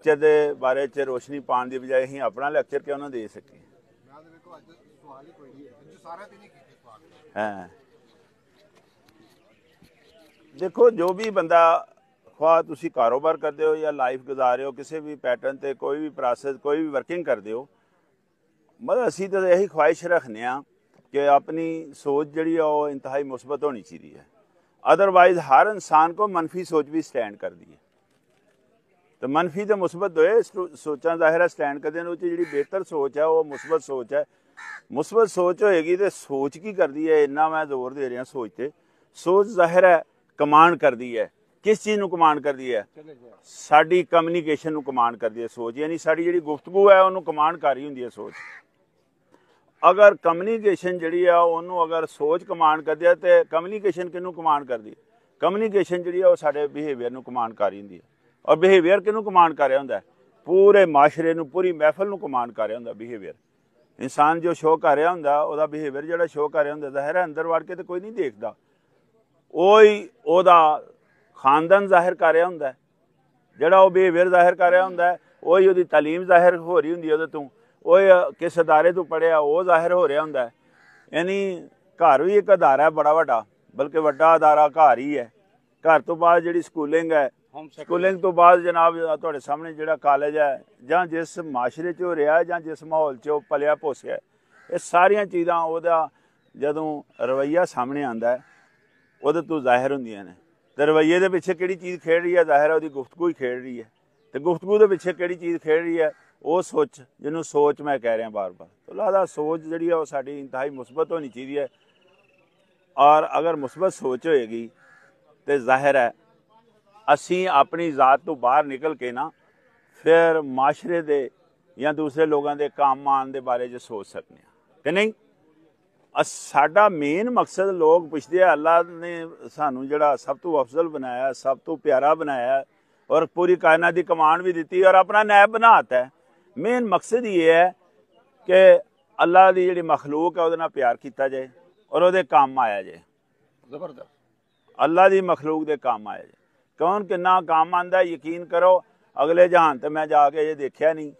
lecture ਦੇ ਬਾਰੇ ਚ ਰੋਸ਼ਨੀ ਪਾਣ ਦੀ ਬਜਾਏ ਅਸੀਂ ਆਪਣਾ ਲੈਕਚਰ ਕਿਉਂ ਨਾ ਦੇ ਸਕੀਏ ਹਾਂ ਦੇਖੋ ਜੋ ਵੀ ਬੰਦਾ ਖਵਾ ਤੁਸੀਂ ਕਾਰੋਬਾਰ ਕਰਦੇ ਹੋ ਜਾਂ ਲਾਈਫ ਗੁਜ਼ਾਰੇ ਰਹੇ ਹੋ ਕਿਸੇ ਵੀ ਪੈਟਰਨ ਤੇ ਕੋਈ ਵੀ ਪ੍ਰੋਸੈਸ ਕੋਈ ਵੀ ਵਰਕਿੰਗ ਕਰਦੇ ਹੋ ਮਤਲਬ ਅਸੀਂ ਤਾਂ ਇਹੀ ਖੁਆਇਸ਼ ਰੱਖਨੇ ਆ ਕਿ ਆਪਣੀ ਸੋਚ ਜਿਹੜੀ ਆ ਉਹ ਇੰਤਹਾਈ ਮੁਸਬਤ ਹੋਣੀ ਚਾਹੀਦੀ ਹੈ ਅਦਰਵਾਇਜ਼ ਹਰ ਇਨਸਾਨ ਕੋ ਮੰਨਫੀ ਸੋਚ ਵੀ ਸਟੈਂਡ ਕਰਦੀ ਹੈ ਤੇ ਮਨਫੀ ਤੇ ਮੁਸਬਤ ਹੋਏ ਸੋਚਾਂ ਜ਼ਾਹਿਰ ਹੈ ਸਟੈਂਡ ਕਰਦੇ ਨੇ ਉਹ ਜਿਹੜੀ ਬਿਹਤਰ ਸੋਚ ਹੈ ਉਹ ਮੁਸਬਤ ਸੋਚ ਹੈ ਮੁਸਬਤ ਸੋਚ ਹੋਏਗੀ ਤੇ ਸੋਚ ਕੀ ਕਰਦੀ ਹੈ ਇੰਨਾ ਮੈਂ ਜ਼ੋਰ ਦੇ ਰਿਹਾ ਸੋਚ ਤੇ ਸੋਚ ਜ਼ਾਹਿਰ ਹੈ ਕਮਾਂਡ ਕਰਦੀ ਹੈ ਕਿਸ ਚੀਜ਼ ਨੂੰ ਕਮਾਂਡ ਕਰਦੀ ਹੈ ਸਾਡੀ ਕਮਿਊਨੀਕੇਸ਼ਨ ਨੂੰ ਕਮਾਂਡ ਕਰਦੀ ਹੈ ਸੋਚ ਯਾਨੀ ਸਾਡੀ ਜਿਹੜੀ ਗੁਫ਼ਤਗੂ ਹੈ ਉਹਨੂੰ ਕਮਾਂਡ ਕਰ ਰਹੀ ਹੁੰਦੀ ਹੈ ਸੋਚ ਅਗਰ ਕਮਿਊਨੀਕੇਸ਼ਨ ਜਿਹੜੀ ਆ ਉਹਨੂੰ ਅਗਰ ਸੋਚ ਕਮਾਂਡ ਕਰ ਦਿਆ ਤੇ ਕਮਿਊਨੀਕੇਸ਼ਨ ਕਿਹਨੂੰ ਕਮਾਂਡ ਕਰਦੀ ਹੈ ਕਮਿਊਨੀਕੇਸ਼ਨ ਜਿਹੜੀ ਆ ਉਹ ਸਾਡੇ ਬਿਹੇਵੀਅਰ ਨੂੰ ਕਮਾਂਡ ਕਰ ਰਹੀ ਹੁੰਦੀ ਹੈ ਔਰ ਬਿਹੇਵੀਅਰ ਕਿਹਨੂੰ ਕਮਾਂਡ ਕਰ ਰਿਹਾ ਹੁੰਦਾ ਪੂਰੇ ਮਾਸ਼ਰੇ ਨੂੰ ਪੂਰੀ ਮਹਿਫਲ ਨੂੰ ਕਮਾਂਡ ਕਰ ਰਿਹਾ ਹੁੰਦਾ ਬਿਹੇਵੀਅਰ ਇਨਸਾਨ ਜੋ ਸ਼ੋਅ ਕਰ ਰਿਹਾ ਹੁੰਦਾ ਉਹਦਾ ਬਿਹੇਵੀਅਰ ਜਿਹੜਾ ਸ਼ੋਅ ਕਰ ਰਿਹਾ ਹੁੰਦਾ ਜ਼ਾਹਿਰ ਹੈ ਅੰਦਰ ਵੜ ਕੇ ਤੇ ਕੋਈ ਨਹੀਂ ਦੇਖਦਾ ਉਹੀ ਉਹਦਾ ਖਾਨਦਾਨ ਜ਼ਾਹਿਰ ਕਰ ਰਿਹਾ ਹੁੰਦਾ ਜਿਹੜਾ ਉਹ ਬਿਹੇਵੀਅਰ ਜ਼ਾਹਿਰ ਕਰ ਰਿਹਾ ਹੁੰਦਾ ਉਹੀ ਉਹਦੀ تعلیم ਜ਼ਾਹਿਰ ਹੋ ਰਹੀ ਹੁੰਦੀ ਉਹਦੇ ਤੋਂ ਉਹ ਕਿਸ ادارے ਤੋਂ ਪੜਿਆ ਉਹ ਜ਼ਾਹਿਰ ਹੋ ਰਿਹਾ ਹੁੰਦਾ ਯਾਨੀ ਘਰ ਵੀ ਇੱਕ ادارہ ਹੈ ਬੜਾ ਵੱਡਾ ਬਲਕਿ ਵੱਡਾ ادارہ ਘਰ ਹੀ ਹੈ ਘਰ ਤੋਂ ਬਾਅਦ ਜਿਹੜੀ ਸਕੂਲਿੰਗ ਹੈ ਸਕੂਲਿੰਗ ਤੋਂ ਬਾਅਦ ਜਨਾਬ ਤੁਹਾਡੇ ਸਾਹਮਣੇ ਜਿਹੜਾ ਕਾਲਜ ਹੈ ਜਾਂ ਜਿਸ ਮਾਸ਼ਰੇ 'ਚ ਉਹ ਰਿਹਾ ਜਾਂ ਜਿਸ ਮਾਹੌਲ 'ਚ ਉਹ ਪਲਿਆ ਪੋਸਿਆ ਇਹ ਸਾਰੀਆਂ ਚੀਜ਼ਾਂ ਉਹਦਾ ਜਦੋਂ ਰਵਈਆ ਸਾਹਮਣੇ ਆਂਦਾ ਉਹਦੇ ਤੋਂ ਜ਼ਾਹਿਰ ਹੁੰਦੀਆਂ ਨੇ ਤੇ ਰਵਈਏ ਦੇ ਪਿੱਛੇ ਕਿਹੜੀ ਚੀਜ਼ ਖੇਡ ਰਹੀ ਹੈ ਜ਼ਾਹਿਰ ਹੈ ਉਹਦੀ ਗੁਫ਼ਤਗੂ ਹੀ ਖੇਡ ਰਹੀ ਹੈ ਤੇ ਗੁਫ਼ਤਗੂ ਦੇ ਪਿੱਛੇ ਕਿਹੜੀ ਚੀਜ਼ ਖੇਡ ਰਹੀ ਹੈ ਉਹ ਸੋਚ ਜਿਹਨੂੰ ਸੋਚ ਮੈਂ ਕਹਿ ਰਿਹਾ ਬਾਰ-ਬਾਰ ਤੋਂ ਲਾਦਾ ਸੋਚ ਜਿਹੜੀ ਹੈ ਉਹ ਸਾਡੀ ਇੰਤਹਾਈ ਮੁਸਬਤ ਹੋਣੀ ਚਾਹੀਦੀ ਹੈ ਔਰ ਅਗਰ ਮੁਸਬਤ ਸੋਚ ਹੋਏਗੀ ਤੇ ਜ਼ਾਹਿਰ ਹੈ ਅਸੀਂ ਆਪਣੀ ਜ਼ਾਤ ਤੋਂ ਬਾਹਰ ਨਿਕਲ ਕੇ ਨਾ ਫਿਰ ਮਾਸ਼ਰੇ ਦੇ ਜਾਂ ਦੂਸਰੇ ਲੋਕਾਂ ਦੇ ਕੰਮ ਆਉਣ ਦੇ ਬਾਰੇ ਜੇ ਸੋਚ ਸਕਨੇ ਆ ਕਿ ਨਹੀਂ ਸਾਡਾ ਮੇਨ ਮਕਸਦ ਲੋਕ ਪੁੱਛਦੇ ਆ ਅੱਲਾ ਨੇ ਸਾਨੂੰ ਜਿਹੜਾ ਸਭ ਤੋਂ ਅਫਜ਼ਲ ਬਣਾਇਆ ਸਭ ਤੋਂ ਪਿਆਰਾ ਬਣਾਇਆ ਔਰ ਪੂਰੀ ਕਾਇਨਾਤ ਦੀ ਕਮਾਂਡ ਵੀ ਦਿੱਤੀ ਔਰ ਆਪਣਾ ਨਾਇਬ ਬਣਾਤਾ ਹੈ ਮੇਨ ਮਕਸਦ ਇਹ ਹੈ ਕਿ ਅੱਲਾ ਦੀ ਜਿਹੜੀ ਮਖਲੂਕ ਹੈ ਉਹਦੇ ਨਾਲ ਪਿਆਰ ਕੀਤਾ ਜਾਏ ਔਰ ਉਹਦੇ ਕੰਮ ਆਇਆ ਜਾਏ ਜ਼ਬਰਦਸਤ ਅੱਲਾ ਦੀ ਮਖਲੂਕ ਦੇ ਕੰਮ ਆਇਆ ਜਾਏ ਕੌਣ ਕਿੰਨਾ ਕੰਮ ਆਂਦਾ ਯਕੀਨ ਕਰੋ ਅਗਲੇ ਜਹਾਨ ਤੇ ਮੈਂ ਜਾ ਕੇ ਇਹ ਦੇਖਿਆ ਨਹੀਂ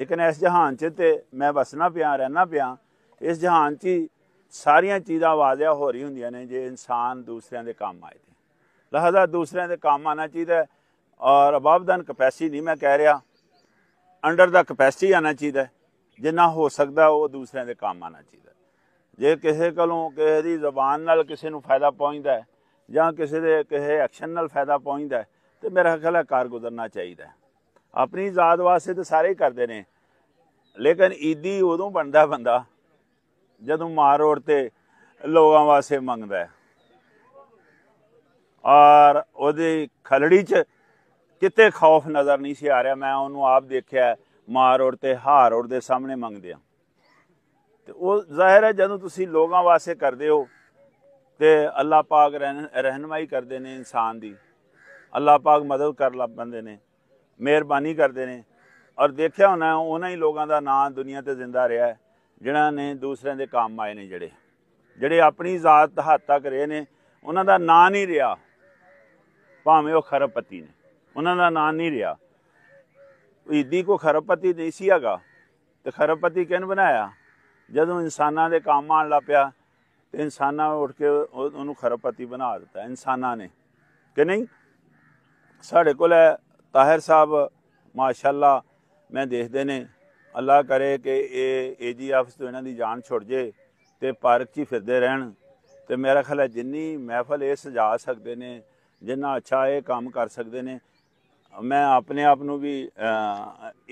ਲੇਕਿਨ ਇਸ ਜਹਾਨ 'ਚ ਤੇ ਮੈਂ ਵਸਣਾ ਪਿਆ ਰਹਿਣਾ ਪਿਆ ਇਸ ਜਹਾਨ 'ਚ ਸਾਰੀਆਂ ਚੀਜ਼ਾਂ ਵਾਜ਼ਿਆ ਹੋ ਰਹੀ ਹੁੰਦੀਆਂ ਨੇ ਜੇ ਇਨਸਾਨ ਦੂਸਰਿਆਂ ਦੇ ਕੰਮ ਆਏ ਤੇ ਲਹਜ਼ਾ ਦੂਸਰਿਆਂ ਦੇ ਕੰਮ ਆਣਾ ਚਾਹੀਦਾ ਔਰ ਅਬਾਬਦਨ ਕਪੈਸਿਟੀ ਨਹੀਂ ਮੈਂ ਕਹਿ ਰਿਹਾ ਅੰਡਰ ਦਾ ਕਪੈਸਿਟੀ ਆਣਾ ਚਾਹੀਦਾ ਜਿੰਨਾ ਹੋ ਸਕਦਾ ਉਹ ਦੂਸਰਿਆਂ ਦੇ ਕੰਮ ਆਣਾ ਚਾਹੀਦਾ ਜੇ ਕਿਸੇ ਕੋਲੋਂ ਕਿਸੇ ਦੀ ਜ਼ੁਬਾਨ ਨਾਲ ਕਿਸੇ ਨੂੰ ਫਾਇਦਾ ਪਹੁੰਚਦਾ ਹੈ ਜਾਂ ਕਿਸੇ ਦੇ ਕਿਸੇ ਐਕਸ਼ਨ ਨਾਲ ਫਾਇਦਾ ਪਹੁੰਚਦਾ ਤੇ ਮੇਰਾ ਖਿਆਲ ਹੈ ਕਾਰ ਗੁਜ਼ਰਨਾ ਚਾਹੀਦਾ ਆਪਣੀ ਜ਼ਾਤ ਵਾਸਤੇ ਤਾਂ ਸਾਰੇ ਕਰਦੇ ਨੇ ਲੇਕਿਨ ਈਦੀ ਉਦੋਂ ਬਣਦਾ ਬੰਦਾ ਜਦੋਂ ਮਾਰ ਰੋੜ ਤੇ ਲੋਕਾਂ ਵਾਸਤੇ ਮੰਗਦਾ ਔਰ ਉਹਦੇ ਖਲੜੀ 'ਚ ਕਿਤੇ ਖੌਫ ਨਜ਼ਰ ਨਹੀਂ ਸੀ ਆ ਰਿਹਾ ਮੈਂ ਉਹਨੂੰ ਆਪ ਦੇਖਿਆ ਮਾਰ ਰੋੜ ਤੇ ਹਾਰ ਰੋੜ ਦੇ ਸਾਹਮਣੇ ਮੰਗਦੇ ਆ ਤੇ ਉਹ ਜ਼ਾਹਿਰ ਹੈ ਜਦੋਂ ਤੁਸੀਂ ਲੋਕਾਂ ਵਾਸਤੇ ਕਰਦੇ ਹੋ ਤੇ ਅੱਲਾਹ ਪਾਕ ਰਹਿਨਮਾਈ ਕਰਦੇ ਨੇ ਇਨਸਾਨ ਦੀ ਅੱਲਾਹ ਪਾਕ ਮਦਦ ਕਰ ਬੰਦੇ ਨੇ ਮਿਹਰਬਾਨੀ ਕਰਦੇ ਨੇ ਔਰ ਦੇਖਿਆ ਹੋਣਾ ਉਹਨਾਂ ਹੀ ਲੋਕਾਂ ਦਾ ਨਾਂ ਦੁਨੀਆ ਤੇ ਜ਼ਿੰਦਾ ਰਿਹਾ ਹੈ ਜਿਨ੍ਹਾਂ ਨੇ ਦੂਸਰਿਆਂ ਦੇ ਕੰਮ ਆਏ ਨੇ ਜਿਹੜੇ ਜਿਹੜੇ ਆਪਣੀ ਜ਼ਾਤ ਹੱਦ ਤੱਕ ਰਹੇ ਨੇ ਉਹਨਾਂ ਦਾ ਨਾਂ ਨਹੀਂ ਰਿਹਾ ਭਾਵੇਂ ਉਹ ਖਰਪਤੀ ਨੇ ਉਹਨਾਂ ਦਾ ਨਾਂ ਨਹੀਂ ਰਿਹਾ ਇਦੀ ਕੋ ਖਰਪਤੀ ਨਹੀਂ ਸੀ ਹੈਗਾ ਤੇ ਖਰਪਤੀ ਕਿਹਨ ਬਣਾਇਆ ਜਦੋਂ ਇਨਸਾਨਾਂ ਦੇ ਕੰਮ ਆਣ ਲੱਪਿਆ ਤੇ ਇਨਸਾਨਾਂ ਉੱਠ ਕੇ ਉਹਨੂੰ ਖਰਪਤੀ ਬਣਾ ਦਿੱਤਾ ਇਨਸਾਨਾਂ ਨੇ ਕਿ ਨਹੀਂ ਸਾਡੇ ਕੋਲ ਹੈ ਤਾਹਿਰ ਸਾਹਿਬ ਮਾਸ਼ਾਅੱਲਾ ਮੈਂ ਦੇਖਦੇ ਨੇ ਅੱਲਾ ਕਰੇ ਕਿ ਇਹ ਏਜੀ ਆਫਿਸ ਤੋਂ ਇਹਨਾਂ ਦੀ ਜਾਨ ਛੁੱਟ ਜੇ ਤੇ ਪਾਰਕ 'ਚ ਫਿਰਦੇ ਰਹਿਣ ਤੇ ਮੇਰਾ ਖਿਆਲ ਹੈ ਜਿੰਨੀ ਮਹਿਫਲ ਇਹ ਸਜਾ ਸਕਦੇ ਨੇ ਜਿੰਨਾ ਅੱਛਾ ਇਹ ਕੰਮ ਕਰ ਸਕਦੇ ਨੇ ਮੈਂ ਆਪਣੇ ਆਪ ਨੂੰ ਵੀ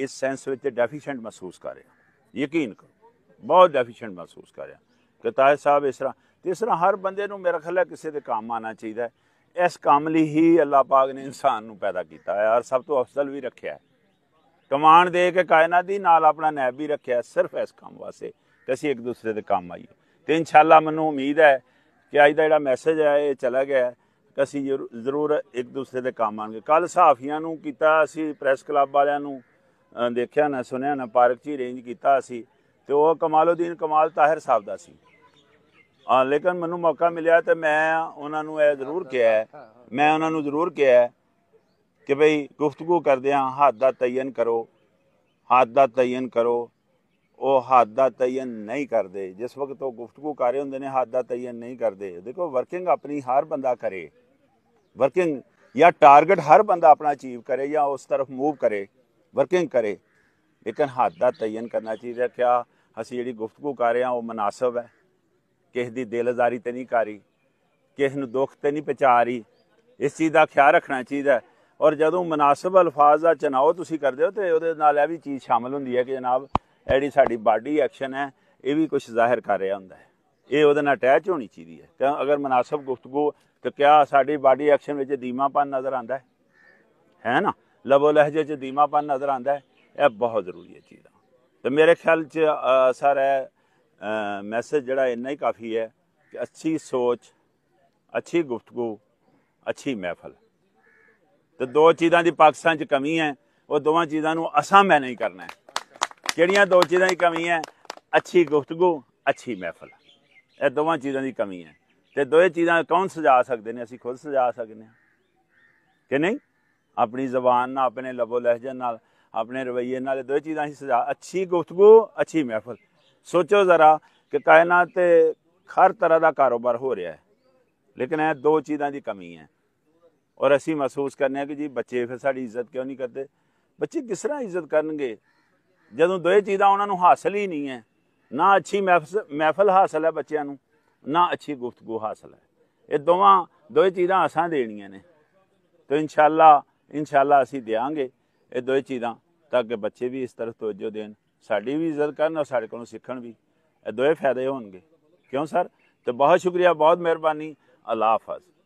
ਇਸ ਸੈਂਸ ਵਿੱਚ ਡੈਫੀਸ਼ੀਐਂਟ ਮਹਿਸੂਸ ਕਰ ਰਿਹਾ ਯਕੀਨ ਕਰੋ ਬਹੁਤ ਡੈਫੀਸ਼ੀਐਂਟ ਮਹਿਸੂਸ ਕਰ ਰਿਹਾ ਕਿਤਾਬ ਸਾਹਿਬ ਇਸ ਤਰ੍ਹਾਂ ਇਸ ਤਰ੍ਹਾਂ ਹਰ ਬੰਦੇ ਨੂੰ ਮੇਰਾ ਖਿਆਲ ਹੈ ਕਿਸੇ ਦੇ ਕੰਮ ਆਣਾ ਚਾਹੀਦਾ ਹੈ ਇਸ ਕੰਮ ਲਈ ਹੀ ਅੱਲਾਹ ਪਾਕ ਨੇ ਇਨਸਾਨ ਨੂੰ ਪੈਦਾ ਕੀਤਾ ਹੈ ਔਰ ਸਭ ਤੋਂ ਅਫਜ਼ਲ ਵੀ ਰੱਖਿਆ ਹੈ ਕਮਾਨ ਦੇ ਕੇ ਕਾਇਨਾਤ ਦੀ ਨਾਲ ਆਪਣਾ ਨੈਬ ਵੀ ਰੱਖਿਆ ਸਿਰਫ ਇਸ ਕੰਮ ਵਾਸਤੇ ਕਿ ਅਸੀਂ ਇੱਕ ਦੂਸਰੇ ਦੇ ਕੰਮ ਆਈਏ ਤੇ ਇਨਸ਼ਾਅੱਲਾ ਮੈਨੂੰ ਉਮੀਦ ਹੈ ਕਿ ਅੱਜ ਦਾ ਜਿਹੜਾ ਮੈਸੇਜ ਹੈ ਇਹ ਚਲਾ ਗਿਆ ਕਿ ਅਸੀਂ ਜ਼ਰੂਰ ਇੱਕ ਦੂਸਰੇ ਦੇ ਕੰਮ ਆਣਗੇ ਕੱਲ ਸਾਫੀਆਂ ਨੂੰ ਕੀਤਾ ਅਸੀਂ ਪ੍ਰੈਸ ਕਲੱਬ ਵਾਲਿਆਂ ਨੂੰ ਦੇਖਿਆ ਨਾ ਸੁਣਿਆ ਨਾ ਪਾਰਕ 'ਚ ਹੀ ਰੇਂਜ ਕੀਤਾ ਅਸੀਂ ਤੇ ਉਹ ਕਮਾਲਉਦੀਨ ਕਮਾਲ ਤਾਹਿਰ ਸਾਹਿਬ ਦਾ ਸੀ ਆ ਲੇਕਿਨ ਮੈਨੂੰ ਮੌਕਾ ਮਿਲਿਆ ਤੇ ਮੈਂ ਉਹਨਾਂ ਨੂੰ ਇਹ ਜ਼ਰੂਰ ਕਿਹਾ ਮੈਂ ਉਹਨਾਂ ਨੂੰ ਜ਼ਰੂਰ ਕਿਹਾ ਕਿ ਭਈ ਗੁਫ਼ਤਗੂ ਕਰਦੇ ਆ ਹੱਦ ਦਾ ਤਯਨ ਕਰੋ ਹੱਦ ਦਾ ਤਯਨ ਕਰੋ ਉਹ ਹੱਦ ਦਾ ਤਯਨ ਨਹੀਂ ਕਰਦੇ ਜਿਸ ਵਕਤ ਉਹ ਗੁਫ਼ਤਗੂ ਕਰ ਰਹੇ ਹੁੰਦੇ ਨੇ ਹੱਦ ਦਾ ਤਯਨ ਨਹੀਂ ਕਰਦੇ ਦੇਖੋ ਵਰਕਿੰਗ ਆਪਣੀ ਹਰ ਬੰਦਾ ਕਰੇ ਵਰਕਿੰਗ ਜਾਂ ਟਾਰਗੇਟ ਹਰ ਬੰਦਾ ਆਪਣਾ ਅਚੀਵ ਕਰੇ ਜਾਂ ਉਸ ਤਰਫ ਮੂਵ ਕਰੇ ਵਰਕਿੰਗ ਕਰੇ ਲੇਕਿਨ ਹੱਦ ਦਾ ਤਯਨ ਕਰਨਾ ਚਾਹੀਦਾ ਕਿ ਆ ਅਸੀਂ ਜਿਹੜੀ ਗੁਫ਼ਤਗੂ ਕਰ ਰਹੇ ਹਾਂ ਉਹ ਮناسب ਹੈ ਕਿਸ ਦੀ ਦਿਲਦਾਰੀ ਤੇ ਨਹੀਂ ਕਰੀ ਕਿਸ ਨੂੰ ਦੁੱਖ ਤੇ ਨਹੀਂ ਪਹੁੰਚਾਰੀ ਇਸ ਚੀਜ਼ ਦਾ ਖਿਆਲ ਰੱਖਣਾ ਚਾਹੀਦਾ ਔਰ ਜਦੋਂ ਮناسب ਅਲਫਾਜ਼ ਦਾ ਚਨਾਓ ਤੁਸੀਂ ਕਰਦੇ ਹੋ ਤੇ ਉਹਦੇ ਨਾਲ ਇਹ ਵੀ ਚੀਜ਼ ਸ਼ਾਮਲ ਹੁੰਦੀ ਹੈ ਕਿ ਜਨਾਬ ਐਡੀ ਸਾਡੀ ਬਾਡੀ ਐਕਸ਼ਨ ਹੈ ਇਹ ਵੀ ਕੁਝ ਜ਼ਾਹਿਰ ਕਰ ਰਿਹਾ ਹੁੰਦਾ ਹੈ ਇਹ ਉਹਦੇ ਨਾਲ ਅਟੈਚ ਹੋਣੀ ਚਾਹੀਦੀ ਹੈ ਤਾਂ ਅਗਰ ਮناسب ਗੁਫ਼ਤਗੂ ਤੇ ਕਿਆ ਸਾਡੀ ਬਾਡੀ ਐਕਸ਼ਨ ਵਿੱਚ ਦੀਮਾਪਨ ਨਜ਼ਰ ਆਉਂਦਾ ਹੈ ਹੈ ਨਾ ਲਬੋ ਲਹਿਜੇ 'ਚ ਦੀਮਾਪਨ ਨਜ਼ਰ ਆਉਂਦਾ ਹੈ ਇਹ ਬਹੁਤ ਜ਼ਰੂਰੀ ਹੈ ਚੀਜ਼ ਤੇ ਮੇਰੇ ਖਿਆਲ 'ਚ ਸਰ ਹੈ ਮੈਸੇਜ ਜਿਹੜਾ ਇੰਨਾ ਹੀ ਕਾਫੀ ਹੈ ਕਿ ਅੱਛੀ ਸੋਚ ਅੱਛੀ ਗੁਫ਼ਤਗੂ ਅੱਛੀ ਮਹਿਫਲ ਤੇ ਦੋ ਚੀਜ਼ਾਂ ਦੀ ਪਾਕਿਸਤਾਨ 'ਚ ਕਮੀ ਹੈ ਉਹ ਦੋਵਾਂ ਚੀਜ਼ਾਂ ਨੂੰ ਅਸਾਂ ਮੈਂ ਨਹੀਂ ਕਰਨਾ ਕਿਹੜੀਆਂ ਦੋ ਚੀਜ਼ਾਂ ਦੀ ਕਮੀ ਹੈ ਅੱਛੀ ਗੁਫ਼ਤਗੂ ਅੱਛੀ ਮਹਿਫਲ ਇਹ ਦੋਵਾਂ ਚੀਜ਼ਾਂ ਦੀ ਕਮੀ ਹੈ ਤੇ ਦੋਏ ਚੀਜ਼ਾਂ ਕੌਣ ਸਜਾ ਸਕਦੇ ਨੇ ਅਸੀਂ ਖੁਦ ਸਜਾ ਸਕਦੇ ਹਾਂ ਕਿ ਨਹੀਂ ਆਪਣੀ ਜ਼ਬਾਨ ਨਾਲ ਆਪਣੇ ਲਬੋ ਲਹਿਜੇ ਨਾਲ ਆਪਣੇ ਰਵਈਏ ਨਾਲ ਦੋ ਚੀਜ਼ਾਂ ਹੀ ਸਜਾ ਅੱਛੀ ਗੁਫ਼ਤਗੂ ਅੱਛੀ ਮਹਿਫਲ ਸੋਚੋ ਜ਼ਰਾ ਕਿ ਕਾਇਨਾਤ ਤੇ ਹਰ ਤਰ੍ਹਾਂ ਦਾ ਕਾਰੋਬਾਰ ਹੋ ਰਿਹਾ ਹੈ ਲੇਕਿਨ ਇਹ ਦੋ ਚੀਜ਼ਾਂ ਦੀ ਕਮੀ ਹੈ ਔਰ ਅਸੀਂ ਮਹਿਸੂਸ ਕਰਨੇ ਆ ਕਿ ਜੀ ਬੱਚੇ ਫਿਰ ਸਾਡੀ ਇੱਜ਼ਤ ਕਿਉਂ ਨਹੀਂ ਕਰਦੇ ਬੱਚੇ ਕਿਸ ਤਰ੍ਹਾਂ ਇੱਜ਼ਤ ਕਰਨਗੇ ਜਦੋਂ ਦੋਏ ਚੀਜ਼ਾਂ ਉਹਨਾਂ ਨੂੰ ਹਾਸਲ ਹੀ ਨਹੀਂ ਹੈ ਨਾ ਅੱਛੀ ਮਹਿਫਲ ਹਾਸਲ ਹੈ ਬੱਚਿਆਂ ਨੂੰ ਨਾ ਅੱਛੀ ਗੁਫ਼ਤਗੂ ਹਾਸਲ ਹੈ ਇਹ ਦੋਵਾਂ ਦੋਏ ਚੀਜ਼ਾਂ ਅਸਾਂ ਦੇਣੀਆਂ ਨੇ ਤੇ ਇਨਸ਼ਾਅੱਲਾ ਇਨਸ਼ਾਅੱਲਾ ਅਸੀਂ ਦੇਾਂਗੇ ये दो चीज़ा ताकि बच्चे भी इस तरफ तवजो देन साड़ी भी इज्जत कर और साढ़े को सीख भी ए दो फायदे हो क्यों सर तो बहुत शुक्रिया बहुत मेहरबानी अल्लाह हाफज़